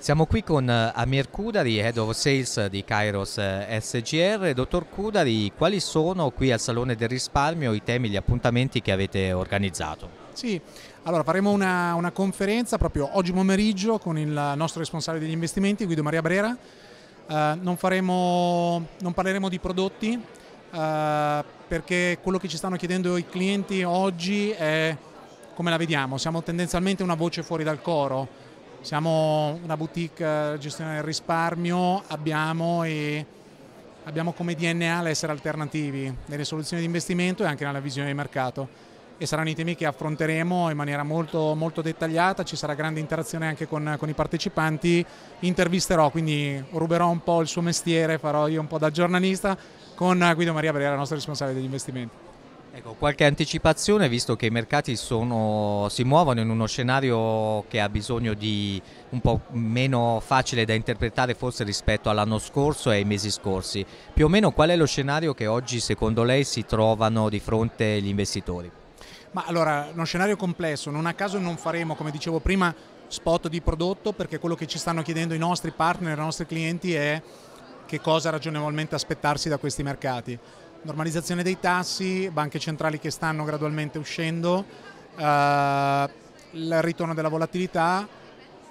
Siamo qui con eh, Amir Kudari, Head of Sales di Kairos eh, SGR. Dottor Kudari, quali sono qui al Salone del Risparmio i temi, gli appuntamenti che avete organizzato? Sì, allora faremo una, una conferenza proprio oggi pomeriggio con il nostro responsabile degli investimenti, Guido Maria Brera. Eh, non, faremo, non, parleremo di prodotti eh, perché quello che ci stanno chiedendo i clienti oggi è come la vediamo, siamo tendenzialmente una voce fuori dal coro siamo una boutique eh, gestione del risparmio, abbiamo, e, abbiamo come DNA l'essere alternativi nelle soluzioni di investimento e anche nella visione di mercato e saranno i temi che affronteremo in maniera molto, molto dettagliata, ci sarà grande interazione anche con, con, i partecipanti, intervisterò, quindi ruberò un po' il suo mestiere, farò io un po' da giornalista con Guido Maria Brera, la nostra responsabile degli investimenti. Ecco, qualche anticipazione visto che i mercati sono, si muovono in uno scenario che ha bisogno di un po' meno facile da interpretare forse rispetto all'anno scorso e ai mesi scorsi. Più o meno qual è lo scenario che oggi secondo lei si trovano di fronte gli investitori? Ma allora, uno scenario complesso, non a caso non faremo, come dicevo prima, spot di prodotto perché quello che ci stanno chiedendo i nostri partner, i nostri clienti è che cosa ragionevolmente aspettarsi da questi mercati normalizzazione dei tassi, banche centrali che stanno gradualmente uscendo, eh, il ritorno della volatilità,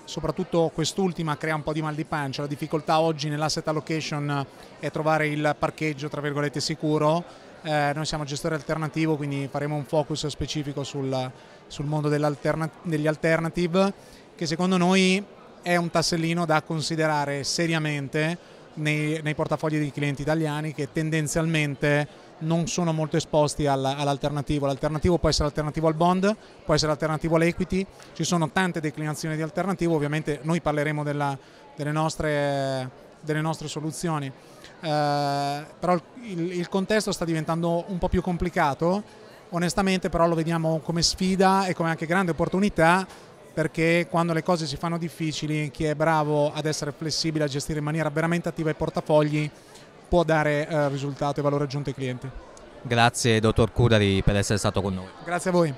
soprattutto quest'ultima crea un po' di mal di pancia, la difficoltà oggi nell'asset allocation è trovare il parcheggio tra virgolette sicuro, eh, noi siamo gestore alternativo quindi faremo un focus specifico sul, sul mondo degli alternative che secondo noi è un tassellino da considerare seriamente nei, nei, portafogli dei clienti italiani che tendenzialmente non sono molto esposti all'alternativo. L'alternativo può essere alternativo al bond, può essere alternativo all'equity, ci sono tante declinazioni di alternativo, ovviamente noi parleremo della, delle, nostre, delle, nostre, soluzioni. Eh, però il, il contesto sta diventando un po' più complicato, onestamente però lo vediamo come sfida e come anche grande opportunità perché quando le cose si fanno difficili chi è bravo ad essere flessibile, a gestire in maniera veramente attiva i portafogli può dare eh, risultato e valore aggiunto ai clienti. Grazie dottor Cudari per essere stato con noi. Grazie a voi.